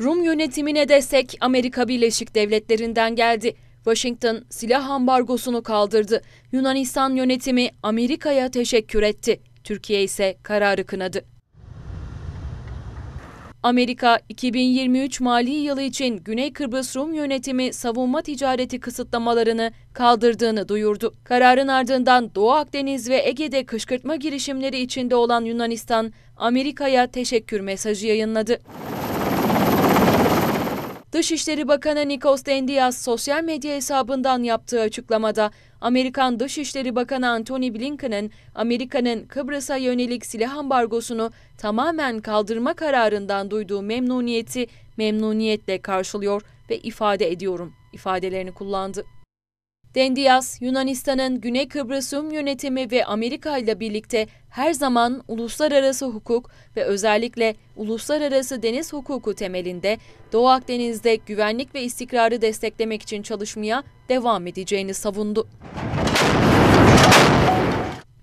Rum yönetimine destek Amerika Birleşik Devletleri'nden geldi. Washington silah ambargosunu kaldırdı. Yunanistan yönetimi Amerika'ya teşekkür etti. Türkiye ise kararı kınadı. Amerika 2023 mali yılı için Güney Kıbrıs Rum yönetimi savunma ticareti kısıtlamalarını kaldırdığını duyurdu. Kararın ardından Doğu Akdeniz ve Ege'de kışkırtma girişimleri içinde olan Yunanistan, Amerika'ya teşekkür mesajı yayınladı. Dışişleri Bakanı Nikos Dendias sosyal medya hesabından yaptığı açıklamada Amerikan Dışişleri Bakanı Antony Blinken'ın Amerika'nın Kıbrıs'a yönelik silah ambargosunu tamamen kaldırma kararından duyduğu memnuniyeti memnuniyetle karşılıyor ve ifade ediyorum ifadelerini kullandı. Dendias, Yunanistan'ın Güney Kıbrıs'ın yönetimi ve Amerika ile birlikte her zaman uluslararası hukuk ve özellikle uluslararası deniz hukuku temelinde Doğu Akdeniz'de güvenlik ve istikrarı desteklemek için çalışmaya devam edeceğini savundu.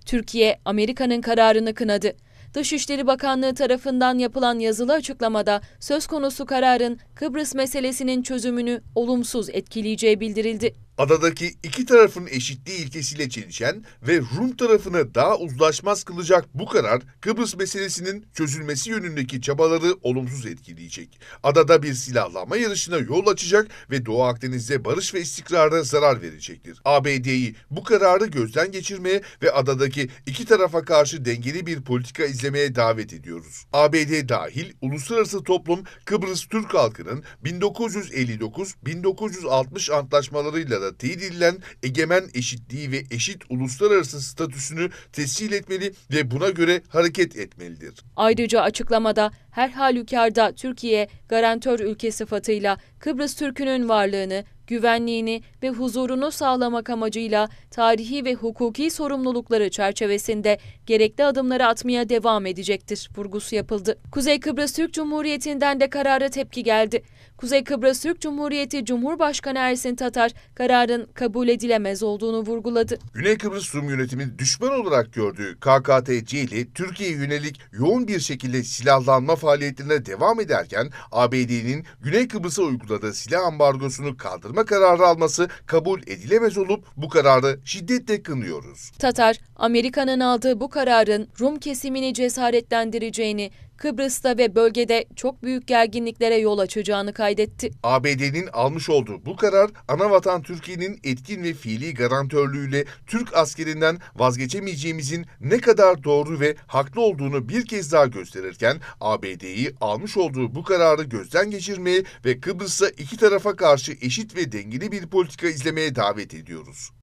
Türkiye, Amerika'nın kararını kınadı. Dışişleri Bakanlığı tarafından yapılan yazılı açıklamada söz konusu kararın Kıbrıs meselesinin çözümünü olumsuz etkileyeceği bildirildi adadaki iki tarafın eşitliği ilkesiyle çelişen ve Rum tarafını daha uzlaşmaz kılacak bu karar Kıbrıs meselesinin çözülmesi yönündeki çabaları olumsuz etkileyecek. Adada bir silahlanma yarışına yol açacak ve Doğu Akdeniz'de barış ve istikrara zarar verecektir. ABD'yi bu kararı gözden geçirmeye ve adadaki iki tarafa karşı dengeli bir politika izlemeye davet ediyoruz. ABD dahil uluslararası toplum Kıbrıs Türk halkının 1959-1960 antlaşmalarıyla da kapsamında teyit edilen egemen eşitliği ve eşit uluslararası statüsünü tescil etmeli ve buna göre hareket etmelidir. Ayrıca açıklamada her halükarda Türkiye garantör ülke sıfatıyla Kıbrıs Türk'ünün varlığını güvenliğini ve huzurunu sağlamak amacıyla tarihi ve hukuki sorumlulukları çerçevesinde gerekli adımları atmaya devam edecektir vurgusu yapıldı. Kuzey Kıbrıs Türk Cumhuriyeti'nden de karara tepki geldi. Kuzey Kıbrıs Türk Cumhuriyeti Cumhurbaşkanı Ersin Tatar kararın kabul edilemez olduğunu vurguladı. Güney Kıbrıs Rum yönetimin düşman olarak gördüğü KKTC ile Türkiye'ye yönelik yoğun bir şekilde silahlanma faaliyetlerine devam ederken ABD'nin Güney Kıbrıs'a uyguladığı silah ambargosunu kaldırmak yasaklama kararı alması kabul edilemez olup bu kararı şiddetle kınıyoruz. Tatar, Amerika'nın aldığı bu kararın Rum kesimini cesaretlendireceğini, Kıbrıs'ta ve bölgede çok büyük gerginliklere yol açacağını kaydetti. ABD'nin almış olduğu bu karar ana vatan Türkiye'nin etkin ve fiili garantörlüğüyle Türk askerinden vazgeçemeyeceğimizin ne kadar doğru ve haklı olduğunu bir kez daha gösterirken ABD'yi almış olduğu bu kararı gözden geçirmeye ve Kıbrıs'a iki tarafa karşı eşit ve dengeli bir politika izlemeye davet ediyoruz.